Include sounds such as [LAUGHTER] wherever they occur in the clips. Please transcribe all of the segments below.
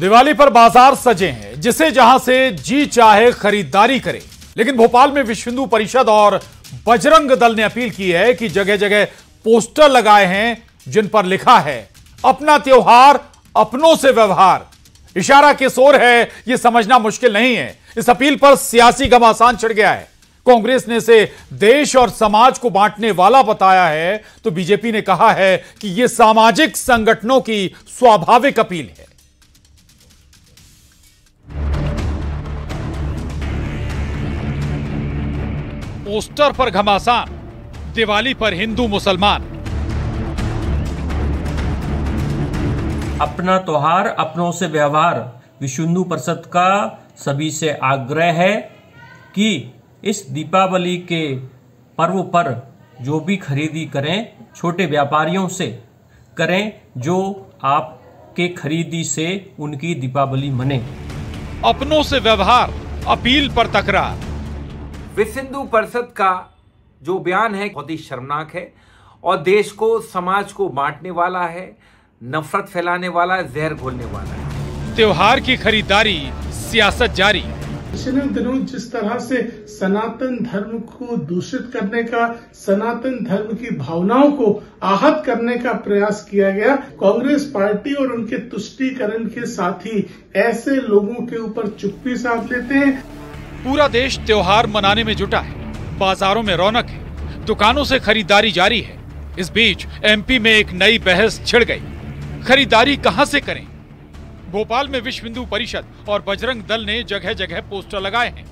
दिवाली पर बाजार सजे हैं जिसे जहां से जी चाहे खरीदारी करे लेकिन भोपाल में विश्व हिंदू परिषद और बजरंग दल ने अपील की है कि जगह जगह पोस्टर लगाए हैं जिन पर लिखा है अपना त्योहार अपनों से व्यवहार इशारा किस ओर है यह समझना मुश्किल नहीं है इस अपील पर सियासी घमासान चढ़ गया है कांग्रेस ने इसे देश और समाज को बांटने वाला बताया है तो बीजेपी ने कहा है कि यह सामाजिक संगठनों की स्वाभाविक अपील है पोस्टर पर घमासान दिवाली पर हिंदू मुसलमान अपना त्योहार अपनों से व्यवहार विश्व हिंदू परिषद का सभी से आग्रह है कि इस दीपावली के पर्व पर जो भी खरीदी करें छोटे व्यापारियों से करें जो आपके खरीदी से उनकी दीपावली मने अपनों से व्यवहार अपील पर तकरार विसिंधु परिषद का जो बयान है बहुत ही शर्मनाक है और देश को समाज को बांटने वाला है नफरत फैलाने वाला है जहर घोलने वाला है त्योहार की खरीदारी सियासत जारी पिछले दिनों जिस तरह से सनातन धर्म को दूषित करने का सनातन धर्म की भावनाओं को आहत करने का प्रयास किया गया कांग्रेस पार्टी और उनके तुष्टीकरण के साथ ही ऐसे लोगों के ऊपर चुप्पी साध लेते हैं पूरा देश त्योहार मनाने में जुटा है बाजारों में रौनक है दुकानों से खरीदारी जारी है इस बीच एमपी में एक नई बहस छिड़ गई खरीदारी कहां से करें भोपाल में विश्व हिंदू परिषद और बजरंग दल ने जगह जगह पोस्टर लगाए हैं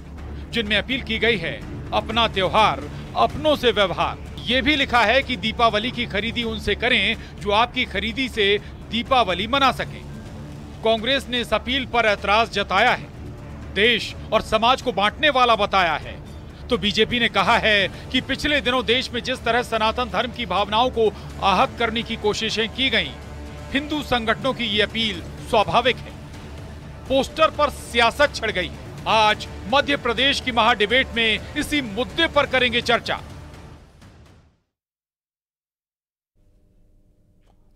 जिनमें अपील की गई है अपना त्योहार अपनों से व्यवहार ये भी लिखा है कि दीपावली की खरीदी उनसे करें जो आपकी खरीदी से दीपावली मना सके कांग्रेस ने इस अपील पर एतराज जताया है देश और समाज को बांटने वाला बताया है तो बीजेपी ने कहा है कि पिछले दिनों देश में जिस तरह सनातन धर्म की भावनाओं को आहत करने की कोशिशें की गईं, हिंदू संगठनों की ये अपील स्वाभाविक है पोस्टर पर सियासत छड़ गई आज मध्य प्रदेश की महाडिबेट में इसी मुद्दे पर करेंगे चर्चा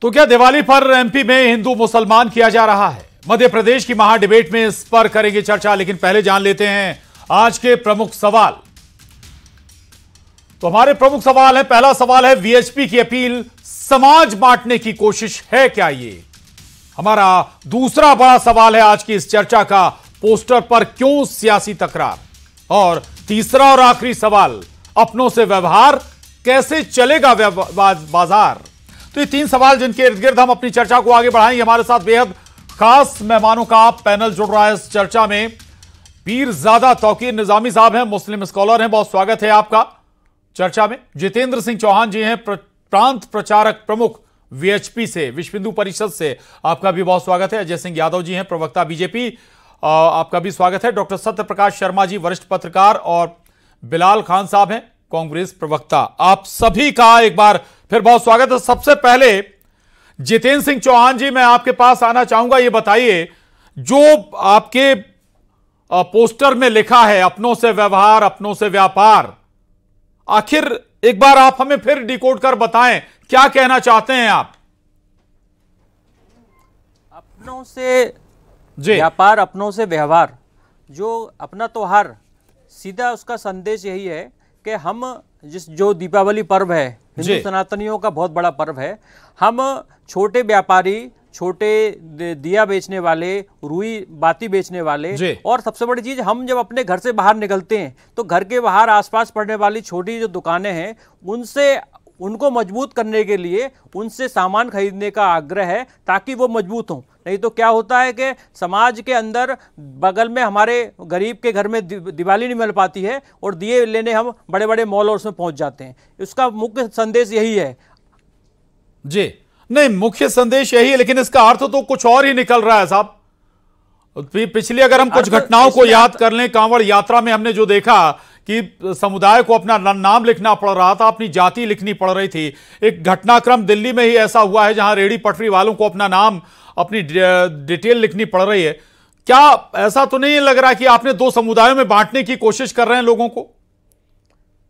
तो क्या दिवाली पर एमपी में हिंदू मुसलमान किया जा रहा है मध्य प्रदेश की महाडिबेट में इस पर करेंगे चर्चा लेकिन पहले जान लेते हैं आज के प्रमुख सवाल तो हमारे प्रमुख सवाल है पहला सवाल है वीएचपी की अपील समाज बांटने की कोशिश है क्या ये हमारा दूसरा बड़ा सवाल है आज की इस चर्चा का पोस्टर पर क्यों सियासी तकरार और तीसरा और आखिरी सवाल अपनों से व्यवहार कैसे चलेगा बाजार तो ये तीन सवाल जिनके इर्द गिर्द हम अपनी चर्चा को आगे बढ़ाएंगे हमारे साथ बेहद खास मेहमानों का पैनल जुड़ रहा है इस चर्चा में पीरजादा तोकीर निजामी साहब हैं मुस्लिम स्कॉलर हैं बहुत स्वागत है आपका चर्चा में जितेंद्र सिंह चौहान जी हैं प्रांत प्रचारक प्रमुख वीएचपी से विश्व हिंदू परिषद से आपका भी बहुत स्वागत है अजय सिंह यादव जी हैं प्रवक्ता बीजेपी आपका भी स्वागत है डॉक्टर सत्य प्रकाश शर्मा जी वरिष्ठ पत्रकार और बिलाल खान साहब हैं कांग्रेस प्रवक्ता आप सभी का एक बार फिर बहुत स्वागत है सबसे पहले जितेंद्र सिंह चौहान जी मैं आपके पास आना चाहूंगा ये बताइए जो आपके पोस्टर में लिखा है अपनों से व्यवहार अपनों से व्यापार आखिर एक बार आप हमें फिर डिकोड कर बताएं क्या कहना चाहते हैं आप अपनों से जी व्यापार अपनों से व्यवहार जो अपना त्योहार सीधा उसका संदेश यही है कि हम जिस जो दीपावली पर्व है हिंदू सनातनियों का बहुत बड़ा पर्व है हम छोटे व्यापारी छोटे दिया बेचने वाले रुई बाती बेचने वाले और सबसे बड़ी चीज हम जब अपने घर से बाहर निकलते हैं तो घर के बाहर आसपास पड़ने वाली छोटी जो दुकानें हैं उनसे उनको मजबूत करने के लिए उनसे सामान खरीदने का आग्रह है ताकि वो मजबूत हों नहीं तो क्या होता है कि समाज के अंदर बगल में हमारे गरीब के घर में दिवाली नहीं मिल पाती है और दिए लेने हम बड़े बड़े मॉल और उसमें पहुंच जाते हैं इसका मुख्य संदेश यही है जी नहीं मुख्य संदेश यही है लेकिन इसका अर्थ तो कुछ और ही निकल रहा है साहब पिछली अगर हम कुछ घटनाओं को याद कर लें कांवड़ यात्रा में हमने जो देखा कि समुदाय को अपना नाम लिखना पड़ रहा था अपनी जाति लिखनी पड़ रही थी एक घटनाक्रम दिल्ली में ही ऐसा हुआ है जहां रेडी पटरी वालों को अपना नाम अपनी डिटेल लिखनी पड़ रही है क्या ऐसा तो नहीं लग रहा कि आपने दो समुदायों में बांटने की कोशिश कर रहे हैं लोगों को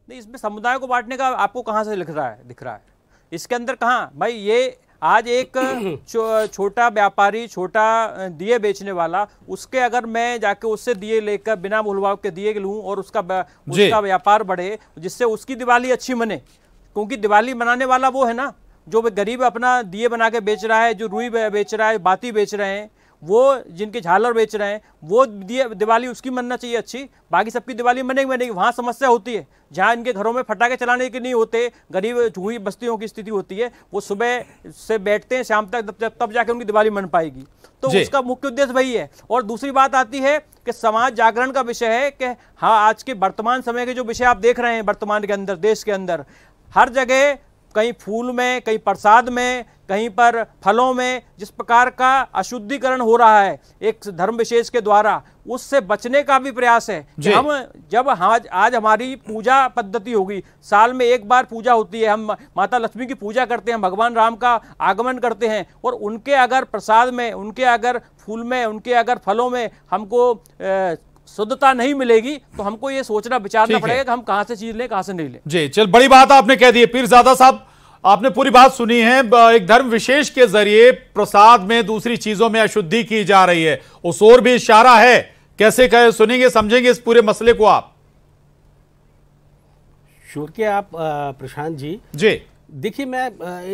नहीं इसमें समुदाय को बांटने का आपको कहां से लिख रहा है दिख रहा है इसके अंदर कहां भाई ये आज एक [CLEARS THROAT] छो, छोटा व्यापारी छोटा दिए बेचने वाला उसके अगर मैं जाके उससे दिए लेकर बिना मुलभाव के दिए लूँ और उसका उसका व्यापार बढ़े जिससे उसकी दिवाली अच्छी मने क्योंकि दिवाली मनाने वाला वो है ना जो गरीब अपना दिए बना के बेच रहा है जो रुई बेच रहा है बाती बेच रहे हैं वो जिनके झालर बेच रहे हैं वो दिवाली उसकी मनना चाहिए अच्छी बाकी सबकी दिवाली मनेगी मनेगी वहाँ समस्या होती है जहाँ इनके घरों में फटाखे चलाने के नहीं होते गरीब झूई बस्तियों की स्थिति होती है वो सुबह से बैठते हैं शाम तक तब तब जाके उनकी दिवाली मन पाएगी तो उसका मुख्य उद्देश्य वही है और दूसरी बात आती है कि समाज जागरण का विषय है कि हाँ आज के वर्तमान समय के जो विषय आप देख रहे हैं वर्तमान के अंदर देश के अंदर हर जगह कहीं फूल में कहीं प्रसाद में कहीं पर फलों में जिस प्रकार का अशुद्धिकरण हो रहा है एक धर्म विशेष के द्वारा उससे बचने का भी प्रयास है कि हम जब आज आज हमारी पूजा पद्धति होगी साल में एक बार पूजा होती है हम माता लक्ष्मी की पूजा करते हैं भगवान राम का आगमन करते हैं और उनके अगर प्रसाद में उनके अगर फूल में उनके अगर फलों में हमको ए, शुद्धता नहीं मिलेगी तो हमको ये सोचना विचारना पड़ेगा कि हम कहां से चीज लें कहां से नहीं लें जी चल बड़ी बात आपने कह दी है ज्यादा साहब आपने पूरी बात सुनी है एक धर्म विशेष के जरिए प्रसाद में दूसरी चीजों में अशुद्धि की जा रही है उस और भी इशारा है कैसे कहे सुनेंगे समझेंगे इस पूरे मसले को आप शुक्रिया आप प्रशांत जी जी देखिए मैं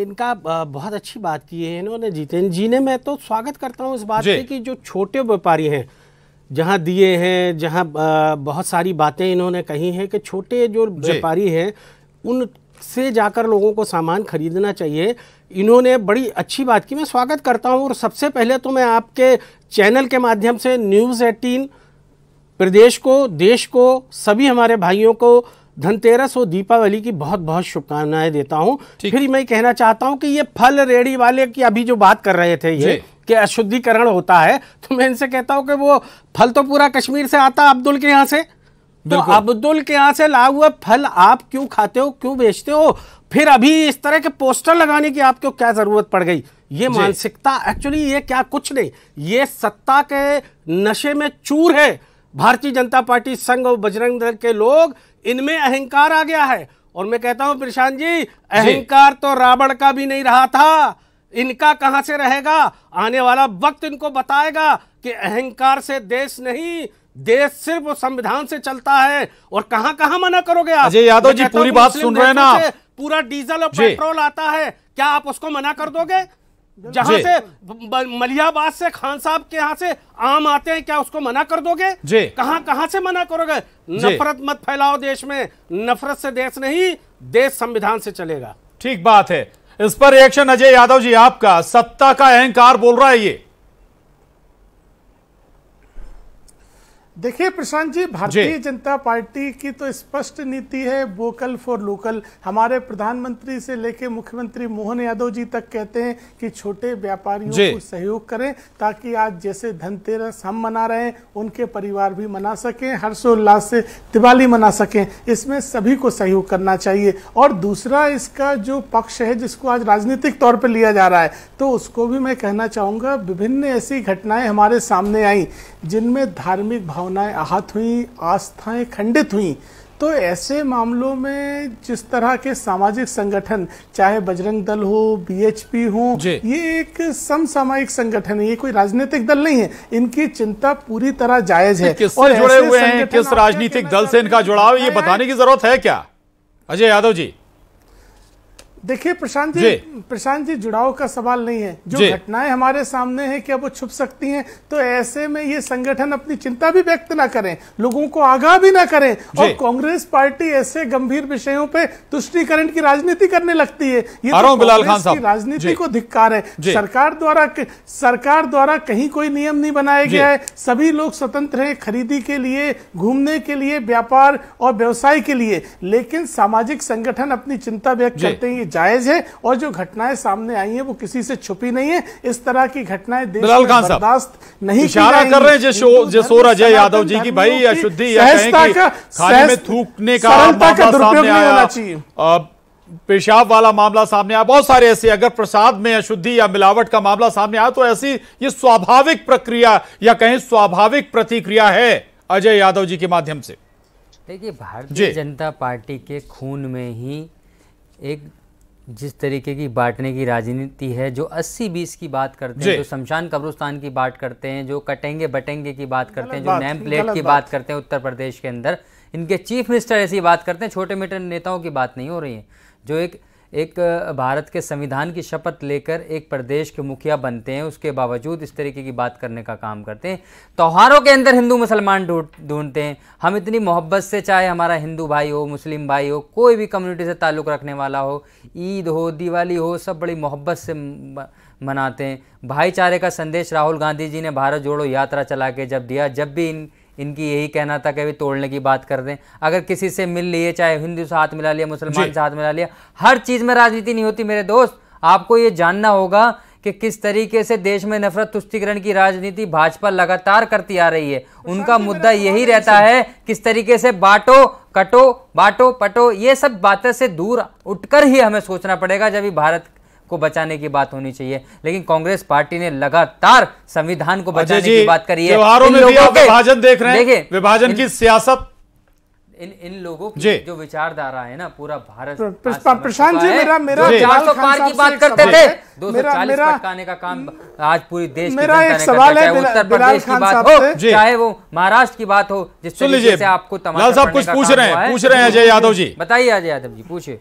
इनका बहुत अच्छी बात की है इन्होंने जितेंद्र जी ने मैं तो स्वागत करता हूं इस बात से कि जो छोटे व्यापारी हैं जहाँ दिए हैं जहाँ बहुत सारी बातें इन्होंने कही हैं कि छोटे जो व्यापारी हैं उन से जाकर लोगों को सामान खरीदना चाहिए इन्होंने बड़ी अच्छी बात की मैं स्वागत करता हूँ और सबसे पहले तो मैं आपके चैनल के माध्यम से न्यूज़ एटीन प्रदेश को देश को सभी हमारे भाइयों को धनतेरस और दीपावली की बहुत बहुत शुभकामनाएं देता हूं फिर मैं कहना चाहता हूं कि ये फल रेड़ी वाले की अभी जो बात कर रहे थे ये कि अशुद्धिकरण होता है तो मैं इनसे कहता हूं कि वो फल तो पूरा कश्मीर से आता अब्दुल के यहाँ से तो अब्दुल के यहाँ से ला हुआ फल आप क्यों खाते हो क्यों बेचते हो फिर अभी इस तरह के पोस्टर लगाने की आपको क्या जरूरत पड़ गई ये मानसिकता एक्चुअली ये क्या कुछ नहीं ये सत्ता के नशे में चूर है भारतीय जनता पार्टी संघ और बजरंग दल के लोग इनमें अहंकार आ गया है और मैं कहता हूं प्रशांत जी अहंकार तो रावण का भी नहीं रहा था इनका कहां से रहेगा आने वाला वक्त इनको बताएगा कि अहंकार से देश नहीं देश सिर्फ संविधान से चलता है और कहां कहां मना करोगे आप अजय यादव जी पूरी बात सुन रहे हैं ना पूरा डीजल और पेट्रोल आता है क्या आप उसको मना कर दोगे जहां से मलियाबाद से खान साहब के यहाँ से आम आते हैं क्या उसको मना कर दोगे जी कहाँ कहाँ से मना करोगे नफरत मत फैलाओ देश में नफरत से देश नहीं देश संविधान से चलेगा ठीक बात है इस पर रिएक्शन अजय यादव जी आपका सत्ता का अहंकार बोल रहा है ये देखिए प्रशांत जी भारतीय जनता पार्टी की तो स्पष्ट नीति है वोकल फॉर लोकल हमारे प्रधानमंत्री से लेकर मुख्यमंत्री मोहन यादव जी तक कहते हैं कि छोटे व्यापारियों को सहयोग करें ताकि आज जैसे धनतेरस हम मना रहे हैं उनके परिवार भी मना सकें हर्षोल्लास से दिवाली मना सकें इसमें सभी को सहयोग करना चाहिए और दूसरा इसका जो पक्ष है जिसको आज राजनीतिक तौर पर लिया जा रहा है तो उसको भी मैं कहना चाहूंगा विभिन्न ऐसी घटनाएं हमारे सामने आई जिनमें धार्मिक भाव भावनाएं आहत हुई आस्थाएं खंडित हुई तो ऐसे मामलों में जिस तरह के सामाजिक संगठन चाहे बजरंग दल हो बीएचपी हो ये एक समसामयिक संगठन है ये कोई राजनीतिक दल नहीं है इनकी चिंता पूरी तरह जायज है किस और जुड़े हुए हैं किस राजनीतिक दल से इनका जुड़ाव ये बताने की जरूरत है क्या अजय यादव जी देखिए प्रशांत जी प्रशांत जी जुड़ाव का सवाल नहीं है जो घटनाएं हमारे सामने हैं क्या वो छुप सकती हैं तो ऐसे में ये संगठन अपनी चिंता भी व्यक्त ना करें लोगों को आगाह भी ना करें और कांग्रेस पार्टी ऐसे गंभीर विषयों पे तुष्टिकरण की राजनीति करने लगती है ये तो बिलाल खान साहब राजनीति को धिक्कार है सरकार द्वारा सरकार द्वारा कहीं कोई नियम नहीं बनाया गया है सभी लोग स्वतंत्र है खरीदी के लिए घूमने के लिए व्यापार और व्यवसाय के लिए लेकिन सामाजिक संगठन अपनी चिंता व्यक्त करते हैं जायज है और जो घटनाएं सामने आई है वो किसी से छुपी नहीं है इस तरह की घटनाएं देश में बर्दाश्त नहीं इशारा कर रहे हैं अजय यादव जी की भाई अशुद्धि थूकने का पेशाब वाला मामला सामने आया बहुत सारे ऐसे अगर प्रसाद में अशुद्धि या मिलावट का मामला सामने आया तो ऐसी ये स्वाभाविक प्रक्रिया या कहें स्वाभाविक प्रतिक्रिया है अजय यादव जी के माध्यम से देखिए भारतीय जनता पार्टी के खून में ही एक जिस तरीके की बांटने की राजनीति है जो 80 बीस की बात करते हैं जो शमशान कब्रुस्तान की बात करते हैं जो कटेंगे बटेंगे की बात करते हैं जो नेम प्लेट की बात करते हैं उत्तर प्रदेश के अंदर इनके चीफ मिनिस्टर ऐसी बात करते हैं छोटे मोटे नेताओं की बात नहीं हो रही है जो एक एक भारत के संविधान की शपथ लेकर एक प्रदेश के मुखिया बनते हैं उसके बावजूद इस तरीके की बात करने का काम करते हैं त्यौहारों के अंदर हिंदू मुसलमान ढूंढते हैं हम इतनी मोहब्बत से चाहे हमारा हिंदू भाई हो मुस्लिम भाई हो कोई भी कम्युनिटी से ताल्लुक़ रखने वाला हो ईद हो दिवाली हो सब बड़ी मोहब्बत से मनाते हैं भाईचारे का संदेश राहुल गांधी जी ने भारत जोड़ो यात्रा चला के जब दिया जब भी इन इनकी यही कहना था कि अभी तोड़ने की बात कर दें अगर किसी से मिल लिए चाहे हिंदू से हाथ मिला लिया मुसलमान से हाथ मिला लिया हर चीज़ में राजनीति नहीं होती मेरे दोस्त आपको ये जानना होगा कि किस तरीके से देश में नफरत तुष्टिकरण की राजनीति भाजपा लगातार करती आ रही है उनका मुद्दा यही रहता है किस तरीके से बांटो कटो बांटो पटो ये सब बातें से दूर उठकर ही हमें सोचना पड़ेगा जब भारत को बचाने की बात होनी चाहिए लेकिन कांग्रेस पार्टी ने लगातार संविधान को बचाने की बात करी है त्योहारों में भी विभाजन देख रहे हैं विभाजन की सियासत इन इन लोगों की जो विचारधारा है ना पूरा भारत प्रशांत जी मेरा मेरा चार सौ पार की बात करते थे दो सौ चालीस का काम आज पूरी देश मेरा एक सवाल है उत्तर प्रदेश की बात हो चाहे वो महाराष्ट्र की बात हो जिस तरीके से आपको तमाम कुछ पूछ रहे हैं पूछ रहे हैं अजय यादव जी बताइए अजय यादव जी पूछिए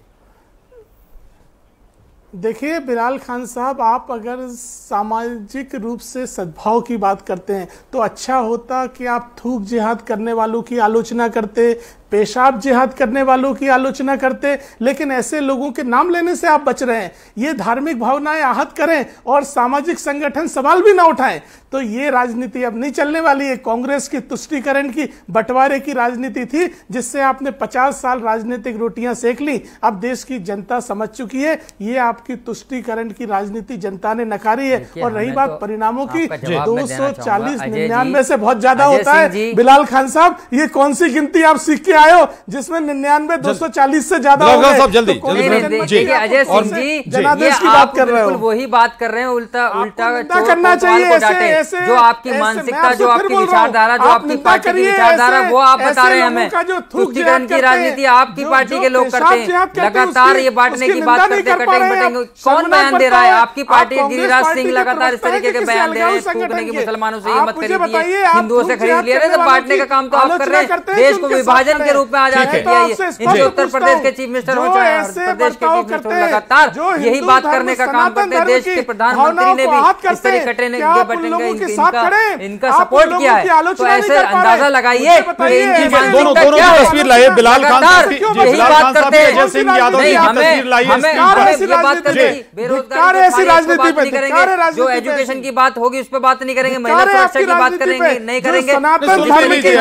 देखिए बिलाल खान साहब आप अगर सामाजिक रूप से सद्भाव की बात करते हैं तो अच्छा होता कि आप थूक जिहाद करने वालों की आलोचना करते पेशाब जिहाद करने वालों की आलोचना करते लेकिन ऐसे लोगों के नाम लेने से आप बच रहे हैं ये धार्मिक भावनाएं आहत करें और सामाजिक संगठन सवाल भी ना उठाएं तो ये राजनीति अब नहीं चलने वाली है कांग्रेस की तुष्टिकरण की बंटवारे की राजनीति थी जिससे आपने 50 साल राजनीतिक रोटियां सेक ली अब देश की जनता समझ चुकी है ये आपकी तुष्टिकरण की राजनीति जनता ने नकारी है और रही बात तो परिणामों की दो सौ चालीस निन्यानवे से बहुत ज्यादा होता है बिलाल खान साहब ये कौन सी गिनती आप सीख के आयो जिसमें निन्यानवे दो सौ चालीस से ज्यादा जल्दी तो अजय सिंह जी जनादेश की बात कर रहे हो वही बात कर रहे हैं उल्टा उल्टा तो करना चाहिए जो आपकी मानसिकता जो आपकी विचारधारा जो आपकी पार्टी की विचारधारा वो आप बता रहे हैं हमें तुष्टिकरण की राजनीति आपकी पार्टी के लोग करते हैं लगातार ये बांटने की बात करते कटेंगे बटेंगे कौन बयान दे रहा है आपकी पार्टी गिरिराज सिंह लगातार इस तरीके के बयान दे रहे हैं टूटने की मुसलमानों से ये मत खरीदिए हिंदुओं से खरीद लिया बांटने का काम तो आप कर रहे हैं देश को विभाजन के के रूप में आ जाते हैं इनके उत्तर प्रदेश के चीफ मिनिस्टर हो चाहे प्रदेश के चीफ मिनिस्टर लगातार यही बात करने का काम करते हैं देश के प्रधानमंत्री ने भी इस तरीके कटे इनका सपोर्ट किया है तो ऐसे अंदाजा लगाइए दोनों तस्वीर लाइए बिलाल खान यही बात करते हैं बेरोजगार ऐसी राजनीति पर करेंगे जो एजुकेशन की बात होगी उस पर बात नहीं करेंगे महिला सुरक्षा की बात करेंगे नहीं करेंगे बात देने के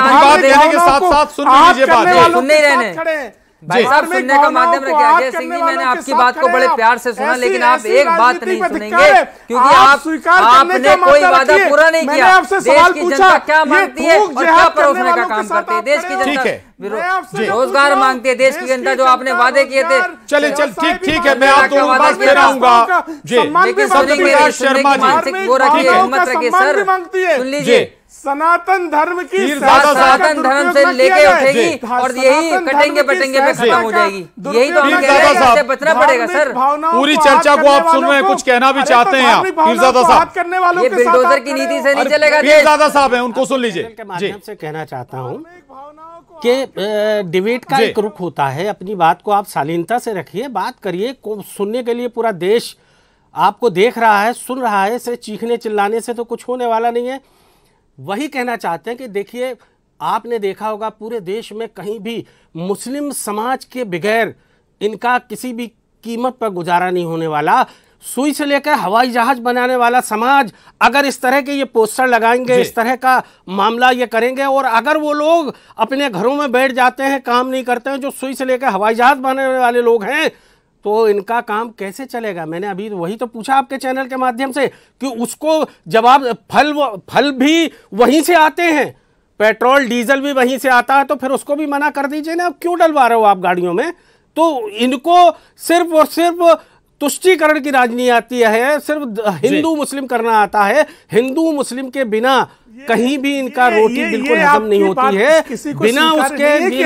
साथ साथ सुन लीजिए करने वालों के साथ खड़े हैं भाई साहब सुनने का माध्यम रखे अजय सिंह जी मैंने आपकी बात को बड़े प्यार से सुना लेकिन आप एक बात नहीं सुनेंगे क्योंकि आप आपने कोई वादा पूरा नहीं किया देश की जनता क्या मांगती है और क्या परोसने का काम करते है देश की जनता रोजगार मांगती है देश की जनता जो आपने वादे किए थे चले चल ठीक ठीक है मैं आपको वादा रहा हूँ लेकिन सुनेंगे मानसिक वो रखिए हिम्मत रखिए सर सुन लीजिए सनातन धर्म की सनातन धर्म से लेके उठेगी और यही कटेंगे बटेंगे पे खत्म हो जाएगी यही तो हम कह रहे हैं बचना पड़ेगा सर पूरी चर्चा को आप सुन रहे हैं कुछ कहना भी तो चाहते हैं आप पीरजादा साहब करने वालों ये बिल्डोजर की नीति से नहीं चलेगा पीरजादा साहब हैं उनको सुन लीजिए जी आपसे कहना चाहता हूँ के डिबेट का एक रुख होता है अपनी बात को आप शालीनता से रखिए बात करिए सुनने के लिए पूरा देश आपको देख रहा है सुन रहा है इसे चीखने चिल्लाने से तो कुछ होने वाला नहीं है वही कहना चाहते हैं कि देखिए आपने देखा होगा पूरे देश में कहीं भी मुस्लिम समाज के बगैर इनका किसी भी कीमत पर गुजारा नहीं होने वाला सुई से लेकर हवाई जहाज बनाने वाला समाज अगर इस तरह के ये पोस्टर लगाएंगे इस तरह का मामला ये करेंगे और अगर वो लोग अपने घरों में बैठ जाते हैं काम नहीं करते हैं जो सुई से लेकर हवाई जहाज बनाने वाले लोग हैं तो इनका काम कैसे चलेगा मैंने अभी वही तो पूछा आपके चैनल के माध्यम से कि उसको जवाब फल फल भी वहीं से आते हैं पेट्रोल डीजल भी वहीं से आता है तो फिर उसको भी मना कर दीजिए ना क्यों डलवा रहे हो आप गाड़ियों में तो इनको सिर्फ और सिर्फ तुष्टिकरण की राजनीति आती है सिर्फ हिंदू मुस्लिम करना आता है हिंदू मुस्लिम के बिना कहीं भी इनका ये, रोटी बिल्कुल हजम नहीं होती है बिना उसके भी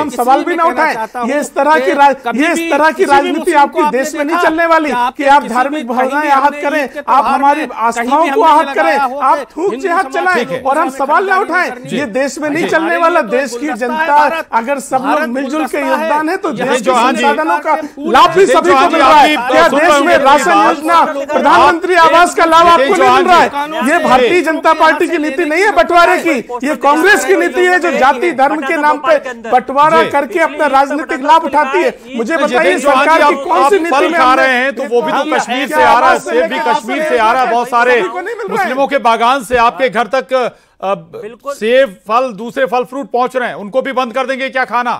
हम सवाल भी ना उठाए ये इस तरह की ये इस तरह की राजनीति आपके देश में नहीं चलने वाली कि आप धार्मिक भावनाएं आहत करें तो आप हमारी आस्थाओं को आहत करें आप थूक हाथ चलाए और हम सवाल ना उठाए ये देश में नहीं चलने वाला तो देश की जनता अगर सब लोग मिलजुल के योगदान है तो देश के संसाधनों का लाभ भी सभी को मिल रहा है क्या देश में राशन योजना प्रधानमंत्री आवास का लाभ आपको नहीं मिल रहा है ये भारतीय जनता पार्टी की नीति नहीं है बंटवारे की ये कांग्रेस की नीति है जो जाति धर्म के नाम पे बंटवारा करके अपना राजनीतिक लाभ उठाती है मुझे तो बताइए सरकार की कौन सी नीति में आ रहे हैं तो वो भी तो कश्मीर से आ रहा है सेब भी कश्मीर से आ रहा है बहुत सारे मुस्लिमों के बागान से आपके हाँ। घर तक सेब फल दूसरे फल फ्रूट पहुंच रहे हैं उनको भी बंद कर देंगे क्या खाना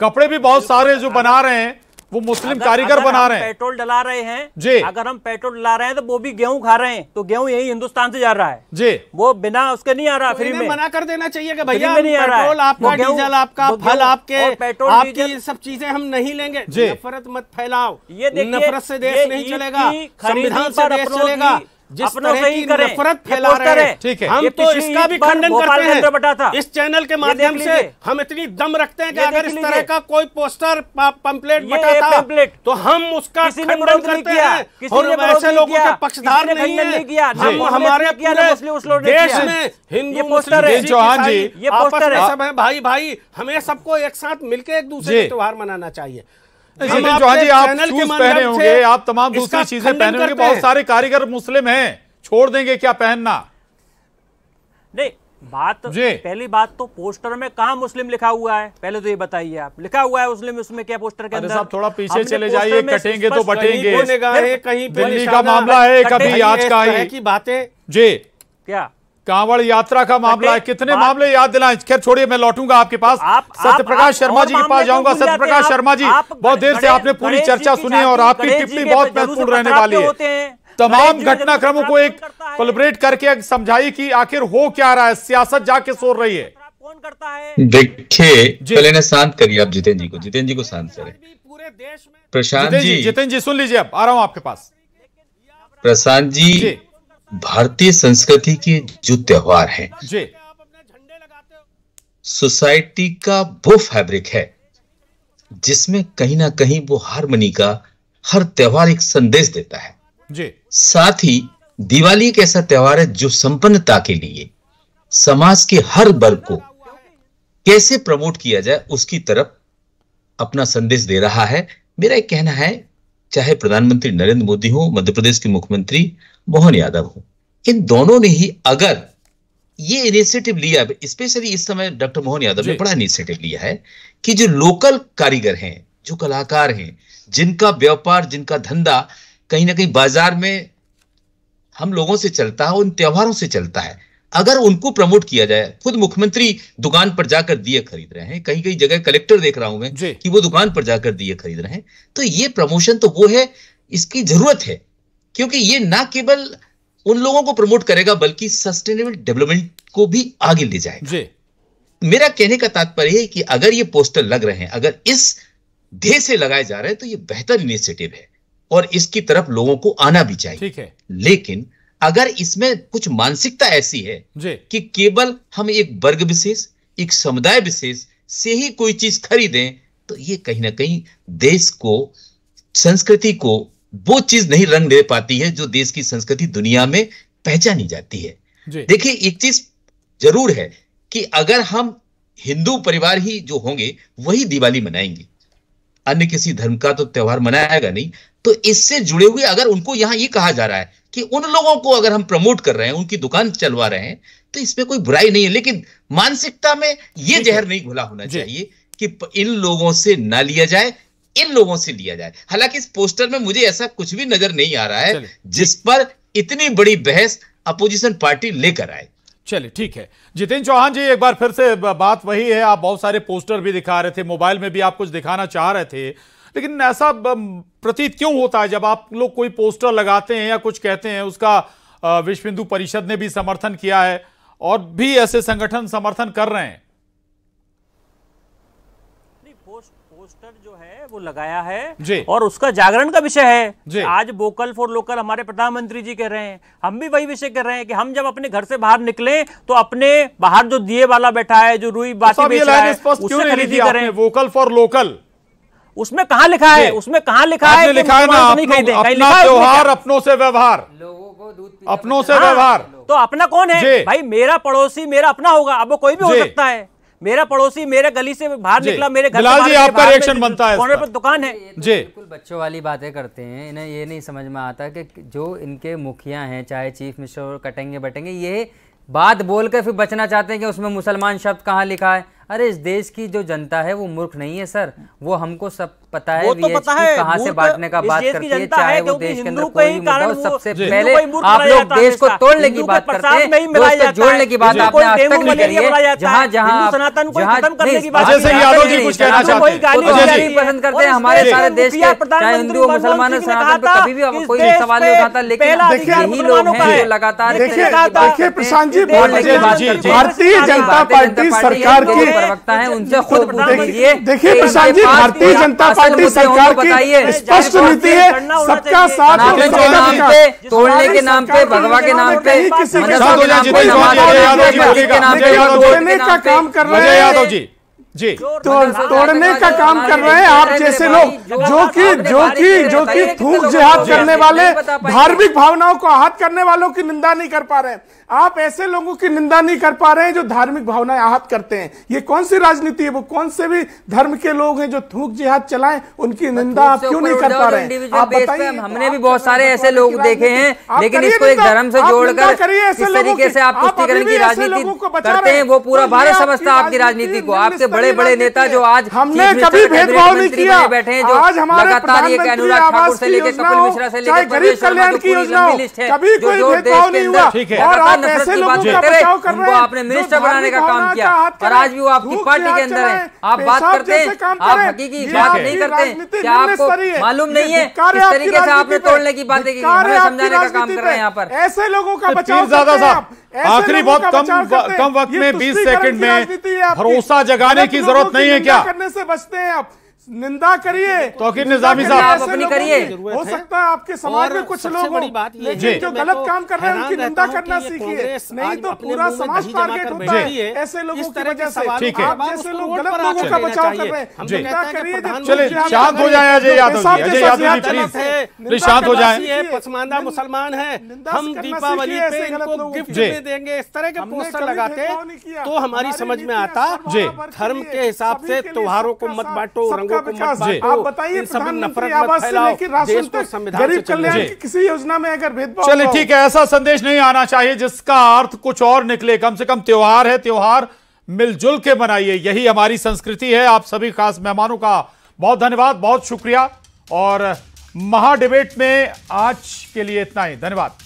कपड़े भी बहुत सारे जो बना रहे हैं वो मुस्लिम कारीगर बना रहे हैं पेट्रोल डला रहे हैं जी अगर हम पेट्रोल डला रहे हैं तो वो भी गेहूं खा रहे हैं तो गेहूं यही हिंदुस्तान से जा रहा है जी वो बिना उसके नहीं आ रहा तो फ्री में मना कर देना चाहिए कि भैया पेट्रोल आपका डीजल आपका फल आपके पेट्रोल आपकी सब चीजें हम नहीं लेंगे नफरत मत फैलाओ ये नफरत से देश नहीं चलेगा संविधान से देश चलेगा जिस अपना तरह की करें नफरत फैला रहे हैं ठीक है हम तो इसका भी खंडन करते हैं इस चैनल के माध्यम से हम इतनी दम रखते हैं कि अगर इस तरह का कोई पोस्टर पंपलेट बटा था तो हम उसका खंडन करते हैं और ऐसे लोगों के पक्षधार नहीं है हम हमारे देश में हिंदू मुस्लिम चौहान जी ये पोस्टर है सब है भाई भाई हमें सबको एक साथ मिलकर एक दूसरे का त्योहार मनाना चाहिए जी आप पहने होंगे आप तमाम दूसरी चीजें पहने होंगे बहुत सारे कारीगर मुस्लिम हैं छोड़ देंगे क्या पहनना नहीं बात पहली बात तो पोस्टर में कहा मुस्लिम लिखा हुआ है पहले तो ये बताइए आप लिखा हुआ है मुस्लिम उसमें क्या पोस्टर के अंदर थोड़ा पीछे चले जाइए कटेंगे तो बटेंगे कहीं दिल्ली का मामला है कभी आज का है की बातें जी क्या कांवड़ यात्रा का मामला है कितने मामले याद दिलाएं खैर छोड़िए मैं लौटूंगा आपके पास सत्यप्रकाश शर्मा जी के पास जाऊंगा सत्यप्रकाश शर्मा जी बहुत देर से आपने पूरी चर्चा सुनी है और आपकी टिप्पणी बहुत महत्वपूर्ण रहने वाली है तमाम घटनाक्रमों को एक कोलबरेट करके समझाई कि आखिर हो क्या रहा है सियासत जाके सो रही है कौन करता देखिए पहले ने शांत करिए आप जितेंद्र जी को जितेंद्र जी को शांत करें पूरे देश में प्रशांत जी जितेंद्र जी सुन लीजिए अब आ रहा हूँ आपके पास प्रशांत जी भारतीय संस्कृति के जो त्योहार हैं सोसाइटी का वो फैब्रिक है जिसमें कहीं ना कहीं वो हारमनी का हर त्योहार एक संदेश देता है साथ ही दिवाली एक ऐसा त्योहार है जो संपन्नता के लिए समाज के हर वर्ग को कैसे प्रमोट किया जाए उसकी तरफ अपना संदेश दे रहा है मेरा एक कहना है चाहे प्रधानमंत्री नरेंद्र मोदी हो मध्य प्रदेश के मुख्यमंत्री मोहन यादव हो इन दोनों ने ही अगर ये इनिशिएटिव लिया स्पेशली इस समय डॉक्टर मोहन यादव ने बड़ा इनिशिएटिव लिया है कि जो लोकल कारीगर हैं जो कलाकार हैं जिनका व्यापार जिनका धंधा कहीं ना कहीं बाजार में हम लोगों से चलता है उन त्योहारों से चलता है अगर उनको प्रमोट किया जाए खुद मुख्यमंत्री दुकान पर जाकर दिए खरीद रहे हैं कहीं कहीं जगह कलेक्टर देख रहा हूं मैं कि वो दुकान पर जाकर दिए खरीद रहे हैं तो ये प्रमोशन तो वो है इसकी जरूरत है क्योंकि ये ना केवल उन लोगों को प्रमोट करेगा बल्कि सस्टेनेबल डेवलपमेंट को भी आगे ले जाएगा मेरा कहने का तात्पर्य है कि अगर ये पोस्टर लग रहे हैं अगर इस धे से लगाए जा रहे हैं तो ये बेहतर इनिशिएटिव है और इसकी तरफ लोगों को आना भी चाहिए ठीक है लेकिन अगर इसमें कुछ मानसिकता ऐसी है कि केवल हम एक वर्ग विशेष एक समुदाय विशेष से ही कोई चीज खरीदें तो ये कहीं ना कहीं देश को संस्कृति को वो चीज नहीं रंग दे पाती है जो देश की संस्कृति दुनिया में पहचानी जाती है देखिए एक चीज जरूर है कि अगर हम हिंदू परिवार ही जो होंगे वही दिवाली मनाएंगे अन्य किसी धर्म का तो त्यौहार मनाएगा नहीं तो इससे जुड़े हुए अगर उनको यहां ये कहा जा रहा है कि उन लोगों को अगर हम प्रमोट कर रहे हैं उनकी दुकान चलवा रहे हैं तो इसमें कोई बुराई नहीं है लेकिन मानसिकता में ये जहर नहीं घुला होना चाहिए कि इन लोगों से ना लिया जाए इन लोगों से लिया जाए हालांकि इस पोस्टर में मुझे ऐसा कुछ भी नजर नहीं आ रहा है जिस पर इतनी बड़ी बहस अपोजिशन पार्टी लेकर आए चलिए ठीक है जितिन चौहान जी एक बार फिर से बात वही है आप बहुत सारे पोस्टर भी दिखा रहे थे मोबाइल में भी आप कुछ दिखाना चाह रहे थे लेकिन ऐसा प्रतीत क्यों होता है जब आप लोग कोई पोस्टर लगाते हैं या कुछ कहते हैं उसका विश्व हिंदू परिषद ने भी समर्थन किया है और भी ऐसे संगठन समर्थन कर रहे हैं पोस्टर जो है वो लगाया है जी और उसका जागरण का विषय है जी आज वोकल फॉर लोकल हमारे प्रधानमंत्री जी कह रहे हैं हम भी वही विषय कह रहे हैं कि हम जब अपने घर से बाहर निकले तो अपने बाहर जो दिए वाला बैठा है जो रुई बाती बेच रहा है उससे खरीदी करें वोकल फॉर लोकल उसमें कहा तो लिखा है उसमें कहा लिखा है लिखा है ना अपना व्यवहार अपनों से व्यवहार अपनों से हाँ, व्यवहार तो अपना कौन है भाई मेरा पड़ोसी मेरा अपना होगा अब वो कोई भी हो सकता है मेरा पड़ोसी मेरे गली से बाहर निकला मेरे घर जी आपका रिएक्शन बनता है पर दुकान है तो जी बिल्कुल बच्चों वाली बातें करते हैं इन्हें ये नहीं समझ में आता कि जो इनके मुखिया हैं चाहे चीफ मिनिस्टर कटेंगे बटेंगे ये बात बोल फिर बचना चाहते हैं कि उसमें मुसलमान शब्द कहाँ लिखा है अरे इस देश की जो जनता है वो मूर्ख नहीं है सर वो हमको सब पता है, वो तो पता है कहां से बांटने का बात करती है चाहे वो देश के अंदर कोई मुद्दा सबसे पहले आप लोग देश को तोड़ने की बात करते हैं जोड़ने की बात आपने आज तक नहीं करी है जहां जहां सनातन को खत्म करने की बात यादव जी कुछ कहना चाहते हैं तो पसंद करते हैं हमारे सारे देश के चाहे हिंदू मुसलमान सनातन पर तो कभी भी कोई सवाल नहीं उठाता लेकिन यही लोग हैं जो लगातार देखिए प्रशांत जी भारतीय जनता पार्टी सरकार की प्रवक्ता हैं तो उनसे तो खुद ये तो देखिए प्रशांत जी भारतीय जनता पार्टी सरकार की स्पष्ट नीति है सबका साथ तोड़ने के नाम पे भगवा के नाम पे के नाम पे नमाज के नाम पे काम कर रहे हैं यादव जी जी तो तोड़ने का काम कर रहे हैं आप जैसे लोग जो कि जो कि जो कि थूक जिहाद करने वाले धार्मिक भावनाओं को आहत करने वालों की निंदा नहीं कर पा रहे हैं आप ऐसे लोगों की निंदा नहीं कर पा रहे हैं जो धार्मिक भावनाएं आहत करते हैं ये कौन सी राजनीति है वो कौन से भी धर्म के लोग हैं जो थूक जिहाद चलाएं उनकी निंदा आप क्यों नहीं कर पा रहे हैं आप बताइए हमने भी बहुत सारे ऐसे लोग देखे हैं लेकिन इसको एक धर्म से जोड़कर इस तरीके से आप राजनीति को बचाते हैं वो पूरा तो भारत समझता है आपकी राजनीति को आपसे बड़े बड़े बड़े नेता जो आज हमने कभी भेदभाव नहीं किया बैठे हैं जो आज हमारे गरीब कल्याण की योजना कभी कोई भेदभाव नहीं हुआ और आप ऐसे लोगों का आपने मिनिस्टर बनाने का काम किया और आज भी वो आपकी पार्टी के अंदर है आप बात करते हैं आप हकीकी बात नहीं करते क्या आपको मालूम नहीं है किस तरीके से आपने तोड़ने की बात की समझाने का काम कर रहे हैं यहाँ पर ऐसे लोगों का तो बचाव ज्यादा साहब आखिरी बहुत कम कम वक्त में 20 सेकंड में भरोसा जगाने की की जरूरत नहीं है क्या करने से बचते हैं आप निंदा करिए तोकिर निजामी साहब आप अपनी करिए हो सकता है आपके समाज में कुछ लोग बड़ी बात ये लेकिन जो गलत तो काम कर रहे हैं उनकी निंदा करना सीखिए नहीं तो पूरा समाज टारगेट होता है ऐसे लोगों की वजह से ठीक है आप जैसे लोग गलत लोगों का बचाव कर रहे हैं निंदा करिए चले तो शांत हो जाए अजय यादव जी अजय यादव जी प्लीज प्लीज शांत हो जाए पसमानदा मुसलमान है हम दीपावली पे इनको गिफ्ट में देंगे इस तरह के पोस्टर लगाते तो हमारी समझ में आता धर्म के हिसाब से त्योहारों को मत बांटो रंगों का विकास आप बताइए प्रधानमंत्री आवास से लेकर राशन तक गरीब कल्याण की किसी योजना में अगर भेदभाव चलिए ठीक है ऐसा संदेश नहीं आना चाहिए जिसका अर्थ कुछ और निकले कम से कम त्योहार है त्योहार मिलजुल के मनाइए यही हमारी संस्कृति है आप सभी खास मेहमानों का बहुत धन्यवाद बहुत शुक्रिया और महाडिबेट में आज के लिए इतना ही धन्यवाद